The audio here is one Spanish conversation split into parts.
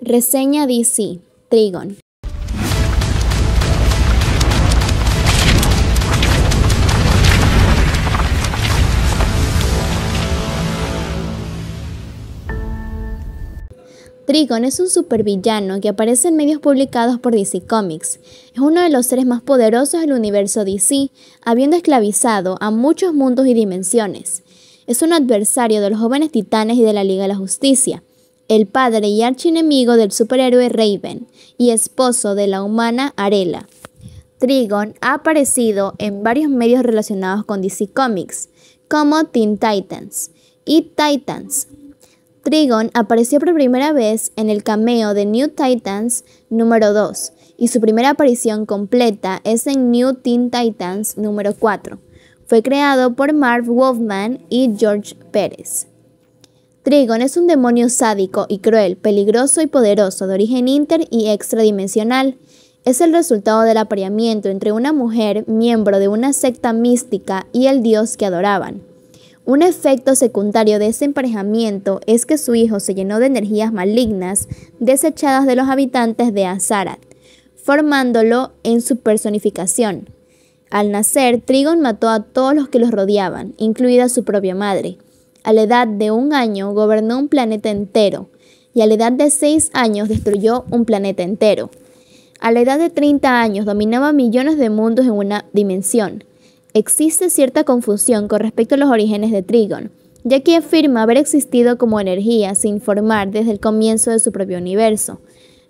Reseña DC, Trigon. Trigon es un supervillano que aparece en medios publicados por DC Comics. Es uno de los seres más poderosos del universo DC, habiendo esclavizado a muchos mundos y dimensiones. Es un adversario de los jóvenes titanes y de la Liga de la Justicia el padre y archienemigo del superhéroe Raven y esposo de la humana Arela. Trigon ha aparecido en varios medios relacionados con DC Comics, como Teen Titans y Titans. Trigon apareció por primera vez en el cameo de New Titans número 2 y su primera aparición completa es en New Teen Titans número 4. Fue creado por Marv Wolfman y George Pérez. Trigon es un demonio sádico y cruel, peligroso y poderoso, de origen inter y extradimensional. Es el resultado del apareamiento entre una mujer, miembro de una secta mística, y el dios que adoraban. Un efecto secundario de ese emparejamiento es que su hijo se llenó de energías malignas desechadas de los habitantes de Azarat, formándolo en su personificación. Al nacer, Trigon mató a todos los que los rodeaban, incluida su propia madre. A la edad de un año gobernó un planeta entero y a la edad de seis años destruyó un planeta entero. A la edad de 30 años dominaba millones de mundos en una dimensión. Existe cierta confusión con respecto a los orígenes de Trigon, ya que afirma haber existido como energía sin formar desde el comienzo de su propio universo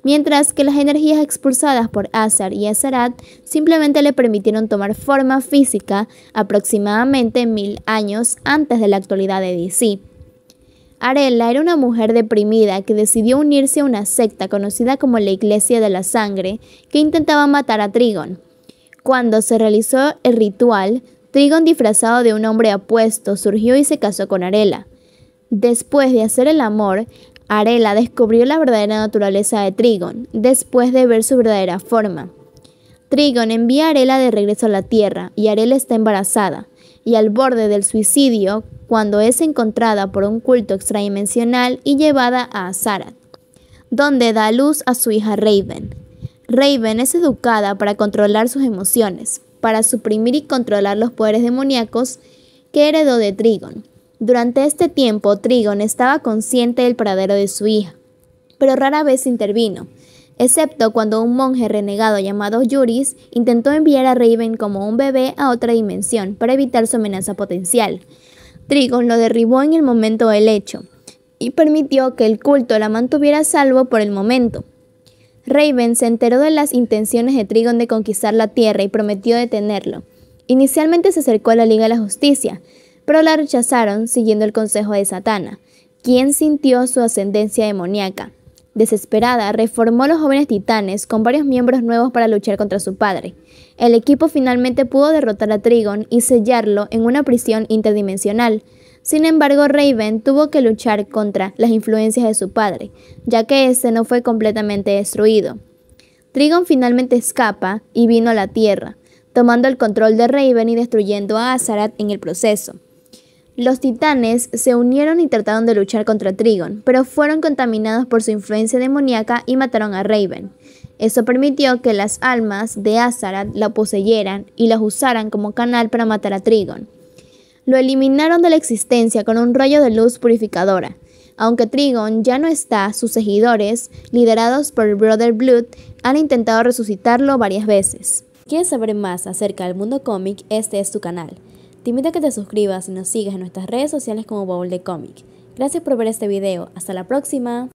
mientras que las energías expulsadas por Azar y Azarat simplemente le permitieron tomar forma física aproximadamente mil años antes de la actualidad de DC. Arella era una mujer deprimida que decidió unirse a una secta conocida como la Iglesia de la Sangre que intentaba matar a Trigon. Cuando se realizó el ritual, Trigon disfrazado de un hombre apuesto surgió y se casó con Arela. Después de hacer el amor, Arela descubrió la verdadera naturaleza de Trigon, después de ver su verdadera forma. Trigon envía a Arela de regreso a la Tierra, y Arela está embarazada, y al borde del suicidio cuando es encontrada por un culto extradimensional y llevada a Azarat, donde da a luz a su hija Raven. Raven es educada para controlar sus emociones, para suprimir y controlar los poderes demoníacos que heredó de Trigon, durante este tiempo, Trigon estaba consciente del paradero de su hija, pero rara vez intervino, excepto cuando un monje renegado llamado Yuris intentó enviar a Raven como un bebé a otra dimensión para evitar su amenaza potencial. Trigon lo derribó en el momento del hecho y permitió que el culto la mantuviera salvo por el momento. Raven se enteró de las intenciones de Trigon de conquistar la Tierra y prometió detenerlo. Inicialmente se acercó a la Liga de la Justicia, pero la rechazaron siguiendo el consejo de Satana, quien sintió su ascendencia demoníaca. Desesperada, reformó los jóvenes titanes con varios miembros nuevos para luchar contra su padre. El equipo finalmente pudo derrotar a Trigon y sellarlo en una prisión interdimensional. Sin embargo, Raven tuvo que luchar contra las influencias de su padre, ya que este no fue completamente destruido. Trigon finalmente escapa y vino a la Tierra, tomando el control de Raven y destruyendo a Azarat en el proceso. Los titanes se unieron y trataron de luchar contra Trigon, pero fueron contaminados por su influencia demoníaca y mataron a Raven. Eso permitió que las almas de Azarath la poseyeran y las usaran como canal para matar a Trigon. Lo eliminaron de la existencia con un rayo de luz purificadora. Aunque Trigon ya no está, sus seguidores, liderados por Brother Blood, han intentado resucitarlo varias veces. ¿Quieres saber más acerca del mundo cómic? Este es tu canal. Te invito a que te suscribas y nos sigas en nuestras redes sociales como Bowl de Comic. Gracias por ver este video, hasta la próxima.